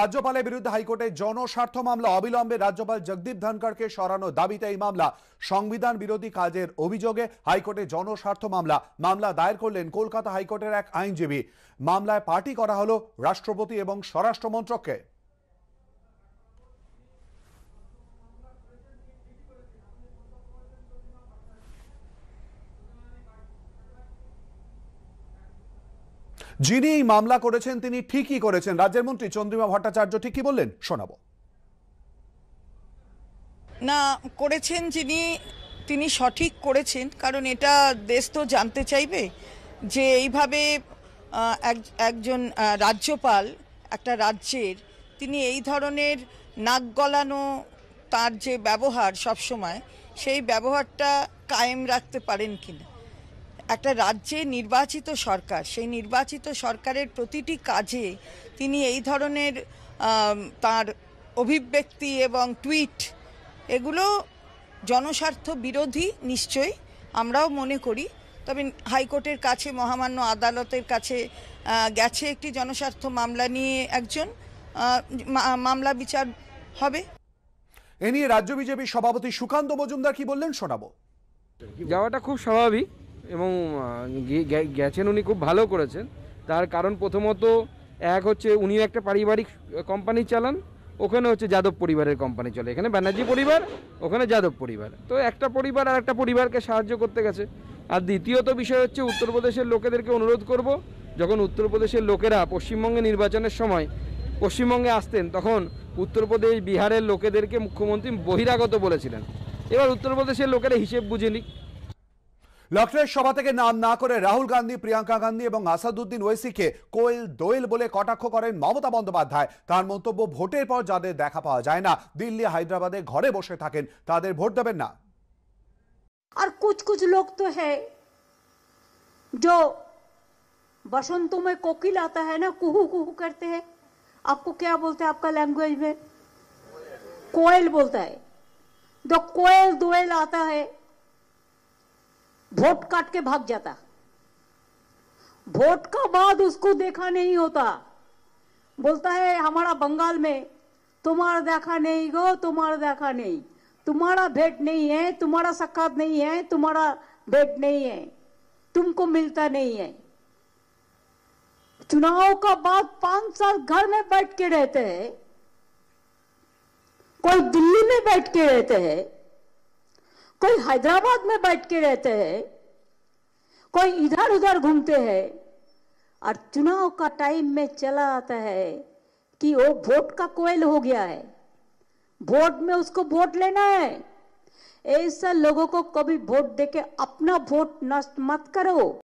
রাজ্যপালের বিরুদ্ধে হাইকোর্টে জনস্বার্থ মামলা অবিলম্বে রাজ্যপাল জগদীপ ধনখড়কে সরানোর দাবিতে এই মামলা সংবিধান বিরোধী কাজের অভিযোগে হাইকোর্টে জনস্বার্থ মামলা মামলা দায়ের করলেন কলকাতা হাইকোর্টের এক আইনজীবী মামলায় পার্টি করা হলো রাষ্ট্রপতি এবং স্বরাষ্ট্রমন্ত্রককে যিনি এই মামলা করেছেন তিনি ঠিকই করেছেন রাজ্যের মন্ত্রী চন্দ্রিমা ভট্টাচার্য ঠিকই বললেন শোনাবো না করেছেন যিনি তিনি সঠিক করেছেন কারণ এটা দেশ তো জানতে চাইবে যে এইভাবে একজন রাজ্যপাল একটা রাজ্যের তিনি এই ধরনের নাক গলানো তার যে ব্যবহার সবসময় সেই ব্যবহারটা কায়েম রাখতে পারেন কিনা একটা রাজ্যে নির্বাচিত সরকার সেই নির্বাচিত সরকারের প্রতিটি কাজে তিনি এই ধরনের তার অভিব্যক্তি এবং টুইট এগুলো জনস্বার্থ বিরোধী নিশ্চয়ই আমরাও মনে করি তবে হাইকোর্টের কাছে মহামান্য আদালতের কাছে গেছে একটি জনস্বার্থ মামলা নিয়ে একজন মামলা বিচার হবে এ নিয়ে রাজ্য বিজেপির সভাপতি সুকান্ত মজুমদার কি বললেন শোনাবো যাওয়াটা খুব স্বাভাবিক এবং গেছেন উনি খুব ভালো করেছেন তার কারণ প্রথমত এক হচ্ছে উনি একটা পারিবারিক কোম্পানি চালান ওখানে হচ্ছে যাদব পরিবারের কোম্পানি চলে এখানে ব্যানার্জি পরিবার ওখানে যাদব পরিবার তো একটা পরিবার আর একটা পরিবারকে সাহায্য করতে গেছে আর দ্বিতীয়ত বিষয় হচ্ছে উত্তরপ্রদেশের লোকেদেরকে অনুরোধ করব যখন উত্তরপ্রদেশের লোকেরা পশ্চিমবঙ্গে নির্বাচনের সময় পশ্চিমবঙ্গে আসতেন তখন উত্তরপ্রদেশ বিহারের লোকেদেরকে মুখ্যমন্ত্রী বহিরাগত বলেছিলেন এবার উত্তরপ্রদেশের লোকেরা হিসেব বুঝে নিক লখনৌয়ের সভা থেকে নাম না করে রাহুল গান্ধী প্রিয়াঙ্কা গান্ধী এবং আসাদুদ্দিন ওয়েসিকে কোয়েল দোয়েল বলে কটাক্ষ করেন মমতা বন্দ্যোপাধ্যায় তার মন্তব্য ভোটের পর যাদের দেখা পাওয়া যায় না দিল্লি হায়দ্রাবাদে ঘরে বসে থাকেন তাদের ভোট দেবেন না আর কুছ কুচ লোক তো है जो बसंतों में আতা आता না কুহু কুহু করতে करते हैं आपको क्या बोलते हैं आपका लैंग्वेज में কোয়েল बोलता है जो कोयल दोयल वोट काट के भाग जाता वोट का बाद उसको देखा नहीं होता बोलता है हमारा बंगाल में तुम्हारा देखा नहीं गो तुम्हारा देखा नहीं तुम्हारा भेंट नहीं है तुम्हारा सकात नहीं है तुम्हारा भेंट नहीं है तुमको मिलता नहीं है चुनाव का बाद पांच साल घर में बैठ के रहते हैं कोई दिल्ली में बैठ के रहते हैं कोई हैदराबाद में बैठ के रहते हैं कोई इधर उधर घूमते हैं और चुनाव का टाइम में चला आता है कि वो वोट का कोयल हो गया है वोट में उसको वोट लेना है ऐसा लोगों को कभी वोट देके अपना वोट नष्ट मत करो